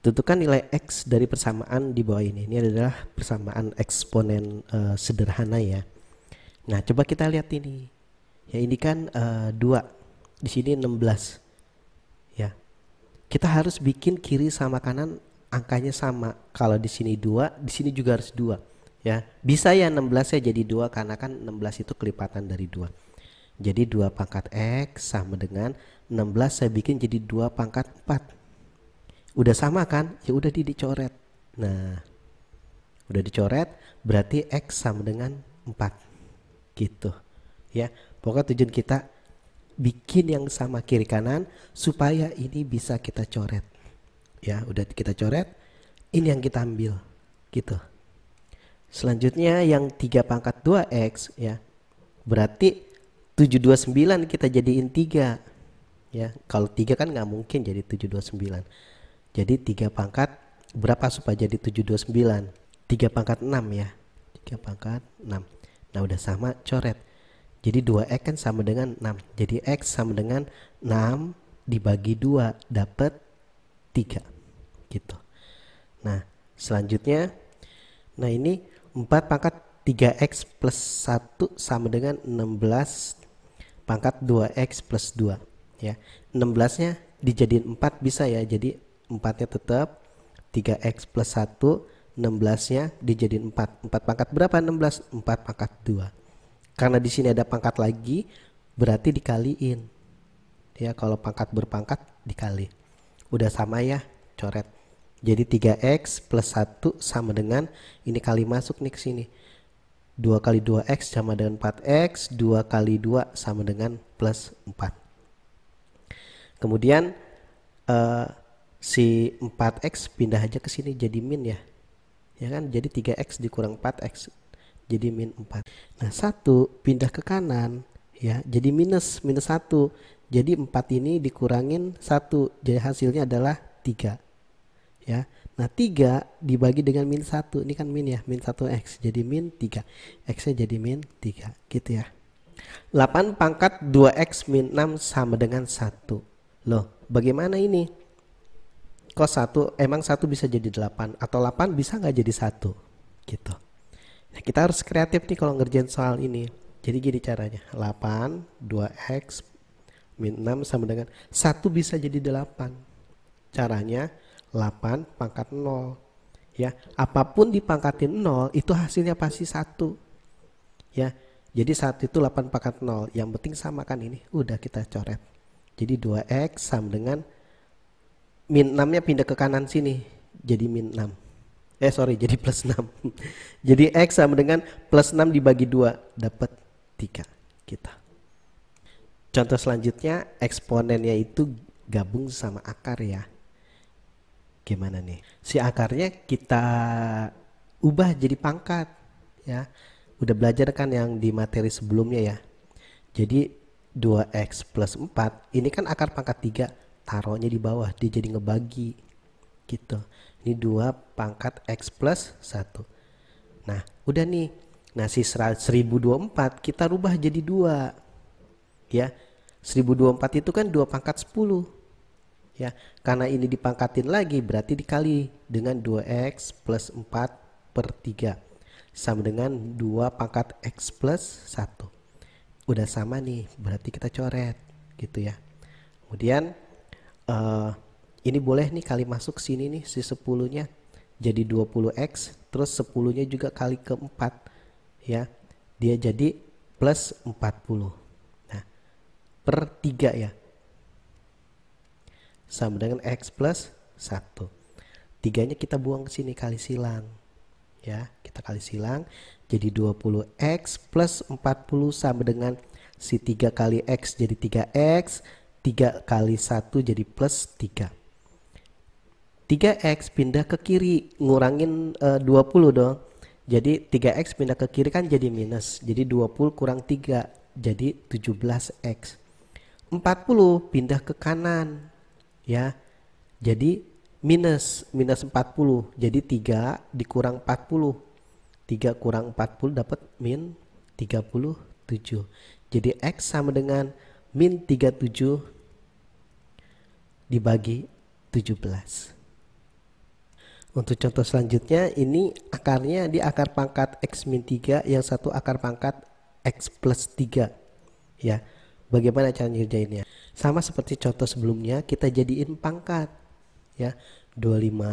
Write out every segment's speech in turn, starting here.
Tentukan nilai X dari persamaan di bawah ini. Ini adalah persamaan eksponen uh, sederhana ya. Nah, coba kita lihat ini. Ya, ini kan uh, eh, 2. Di sini 16. Ya. Kita harus bikin kiri sama kanan angkanya sama. Kalau di sini 2, di sini juga harus 2. Ya, bisa ya 16 ya jadi 2 karena kan 16 itu kelipatan dari 2. Jadi 2 pangkat X sama dengan 16 saya bikin jadi 2 pangkat 4 udah sama kan ya udah di dicoret nah udah dicoret berarti x sama dengan 4 gitu ya pokoknya tujuan kita bikin yang sama kiri kanan supaya ini bisa kita coret ya udah kita coret ini yang kita ambil gitu selanjutnya yang 3 pangkat 2x ya berarti 729 kita jadiin 3 ya kalau 3 kan nggak mungkin jadi 729 jadi 3 pangkat berapa supaya jadi 729? 3 pangkat 6 ya. 3 pangkat 6. Nah, udah sama coret. Jadi 2x kan sama dengan 6. Jadi x sama dengan 6 dibagi 2 dapat 3. Gitu. Nah, selanjutnya nah ini 4 pangkat 3x plus 1 sama dengan 16 pangkat 2x plus 2 ya 16 nya dijadiin 4 bisa ya jadi 4-nya tetap 3x plus 1 16-nya dijadiin 4. 4 pangkat berapa? 16. 4 pangkat 2. Karena di sini ada pangkat lagi, berarti dikaliin. Ya, kalau pangkat berpangkat dikali. Udah sama ya, coret. Jadi 3x plus 1 sama dengan, ini kali masuk nih ke sini. 2 kali 2x sama dengan 4x, 2 kali 2 sama dengan plus 4. Kemudian, eh, si 4x pindah aja ke sini jadi min ya ya kan jadi 3x dikurang 4x jadi min 4 nah 1 pindah ke kanan ya jadi minus minus 1 jadi 4 ini dikurangin 1 jadi hasilnya adalah 3 ya nah 3 dibagi dengan min 1 ini kan min ya min 1x jadi min 3 x nya jadi min 3 gitu ya 8 pangkat 2x min 6 sama dengan 1 loh bagaimana ini Kok satu emang satu bisa jadi delapan atau delapan bisa nggak jadi satu gitu. Nah kita harus kreatif nih kalau ngerjain soal ini. Jadi gini caranya delapan dua x min 6 sama dengan satu bisa jadi delapan. Caranya delapan pangkat nol. Ya, apapun dipangkatin nol itu hasilnya pasti satu. Ya. Jadi saat itu 8 pangkat 0. Yang penting samakan ini. Udah kita coret. Jadi 2x sama dengan min 6-nya pindah ke kanan sini jadi min 6. Eh sorry jadi plus 6. jadi X sama dengan plus 6 dibagi 2 dapat 3 kita. Contoh selanjutnya eksponennya itu gabung sama akar ya. Gimana nih? Si akarnya kita ubah jadi pangkat ya. Udah belajar kan yang di materi sebelumnya ya. Jadi 2x plus 4 ini kan akar pangkat 3 taruhnya di bawah dia jadi ngebagi gitu ini dua pangkat x plus satu nah udah nih nasi si 1024 kita rubah jadi dua ya 1024 itu kan dua pangkat 10 ya karena ini dipangkatin lagi berarti dikali dengan 2x plus 4 per 3 sama dengan 2 pangkat x plus 1 udah sama nih berarti kita coret gitu ya kemudian uh, ini boleh nih kali masuk sini nih si 10-nya jadi 20x terus 10-nya juga kali ke 4 ya. Dia jadi plus 40. Nah, per 3 ya. Sama dengan x plus 1. 3-nya kita buang ke sini kali silang. Ya, kita kali silang jadi 20x plus 40 sama dengan si 3 kali x jadi 3x 3 kali 1 jadi plus 3. 3x pindah ke kiri ngurangin e, eh, 20 dong. Jadi 3x pindah ke kiri kan jadi minus. Jadi 20 kurang 3 jadi 17x. 40 pindah ke kanan. Ya. Jadi minus minus 40. Jadi 3 dikurang 40. 3 kurang 40 dapat min 37. Jadi x sama dengan min 37 dibagi 17. Untuk contoh selanjutnya ini akarnya di akar pangkat X min 3 yang satu akar pangkat X plus 3 ya. Bagaimana cara ngerjainnya? Sama seperti contoh sebelumnya kita jadiin pangkat ya 25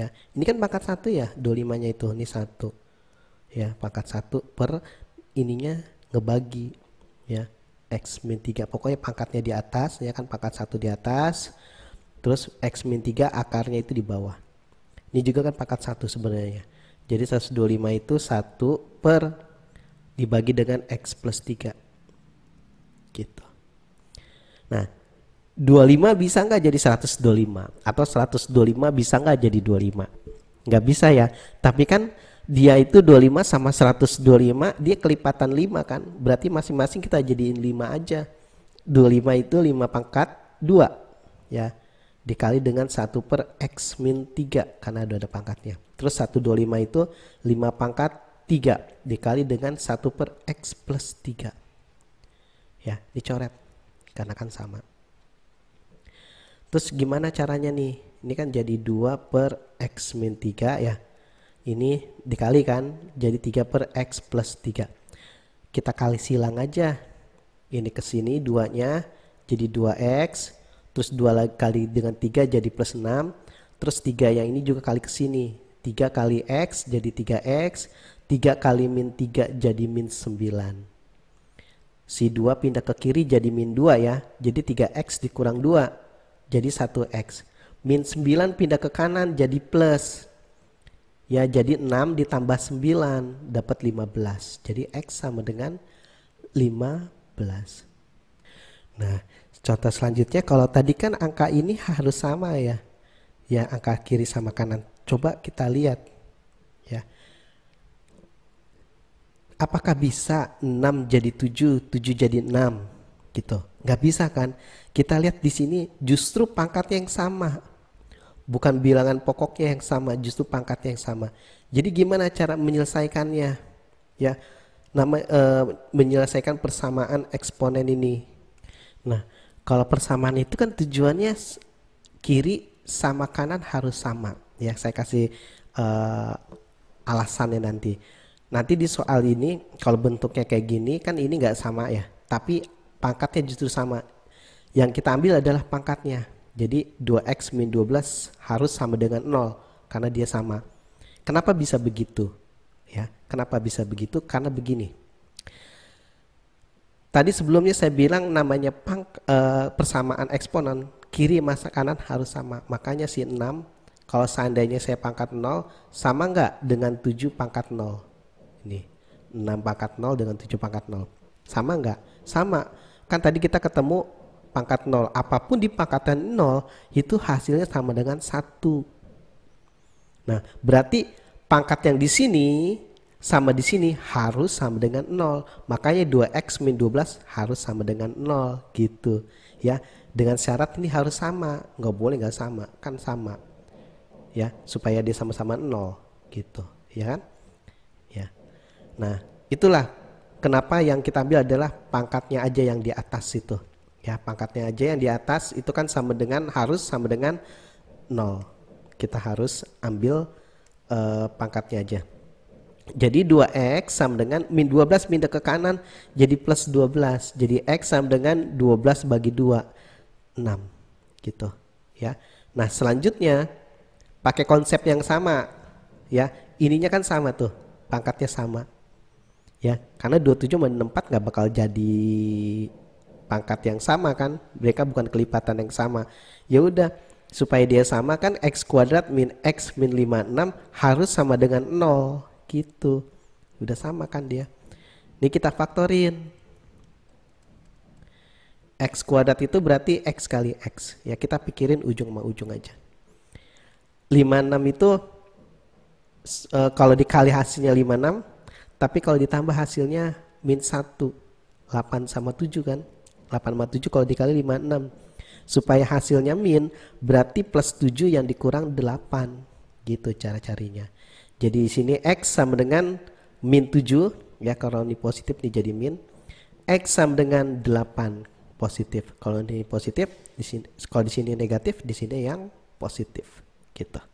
ya. Ini kan pangkat satu ya 25 nya itu ini satu ya pangkat satu per ininya ngebagi ya X min 3 pokoknya pangkatnya di atas ya kan pangkat satu di atas terus X min 3 akarnya itu di bawah ini juga kan pangkat satu sebenarnya jadi 125 itu 1 per dibagi dengan X plus 3 gitu nah 25 bisa nggak jadi 125 atau 125 bisa nggak jadi 25 nggak bisa ya tapi kan dia itu 25 sama 125 dia kelipatan 5 kan berarti masing-masing kita jadiin 5 aja 25 itu 5 pangkat 2 ya dikali dengan 1 per X min 3 karena ada, ada pangkatnya terus 125 itu 5 pangkat 3 dikali dengan 1 per X plus 3 ya dicoret karena kan sama terus gimana caranya nih ini kan jadi 2 per X min 3 ya ini dikalikan jadi 3 per X plus 3. Kita kali silang aja. Ini ke sini duanya jadi 2X. Terus 2 kali dengan 3 jadi plus 6. Terus 3 yang ini juga kali ke sini. 3 kali X jadi 3X. 3 kali min 3 jadi min 9. Si 2 pindah ke kiri jadi min 2 ya. Jadi 3X dikurang 2 jadi 1X. Min 9 pindah ke kanan jadi plus Ya, jadi 6 ditambah 9 dapat 15. Jadi X sama dengan 15. Nah, contoh selanjutnya kalau tadi kan angka ini harus sama ya. Ya, angka kiri sama kanan. Coba kita lihat. Ya. Apakah bisa 6 jadi 7, 7 jadi 6 gitu? Nggak bisa kan? Kita lihat di sini justru pangkat yang sama bukan bilangan pokoknya yang sama, justru pangkatnya yang sama. Jadi gimana cara menyelesaikannya? Ya, nama e, menyelesaikan persamaan eksponen ini. Nah, kalau persamaan itu kan tujuannya kiri sama kanan harus sama. Ya, saya kasih e, alasannya nanti. Nanti di soal ini kalau bentuknya kayak gini kan ini nggak sama ya, tapi pangkatnya justru sama. Yang kita ambil adalah pangkatnya. Jadi 2x min 12 harus sama dengan 0 karena dia sama. Kenapa bisa begitu? Ya, kenapa bisa begitu? Karena begini. Tadi sebelumnya saya bilang namanya pang, e, eh, persamaan eksponen kiri masa kanan harus sama. Makanya si 6 kalau seandainya saya pangkat 0 sama nggak dengan 7 pangkat 0? Ini 6 pangkat 0 dengan 7 pangkat 0. Sama nggak? Sama. Kan tadi kita ketemu pangkat 0 apapun di pangkatan 0 itu hasilnya sama dengan 1 nah berarti pangkat yang di sini sama di sini harus sama dengan 0 makanya 2x min 12 harus sama dengan 0 gitu ya dengan syarat ini harus sama nggak boleh nggak sama kan sama ya supaya dia sama-sama nol gitu ya kan ya nah itulah kenapa yang kita ambil adalah pangkatnya aja yang di atas itu ya pangkatnya aja yang di atas itu kan sama dengan harus sama dengan nol kita harus ambil uh, pangkatnya aja jadi 2x sama dengan min 12 pindah ke kanan jadi plus 12 jadi x sama dengan 12 bagi 2 6 gitu ya nah selanjutnya pakai konsep yang sama ya ininya kan sama tuh pangkatnya sama ya karena 27 menempat nggak bakal jadi pangkat yang sama kan mereka bukan kelipatan yang sama ya udah supaya dia sama kan x kuadrat min x min 56 harus sama dengan 0 gitu udah sama kan dia ini kita faktorin x kuadrat itu berarti x kali x ya kita pikirin ujung sama ujung aja 56 itu e, kalau dikali hasilnya 56 tapi kalau ditambah hasilnya min 1 8 sama 7 kan 857 kalau dikali 56 supaya hasilnya min berarti plus 7 yang dikurang 8 gitu cara carinya jadi di sini x sama dengan min 7 ya kalau ini positif ini jadi min x sama dengan 8 positif kalau ini positif di sini kalau di sini negatif di sini yang positif gitu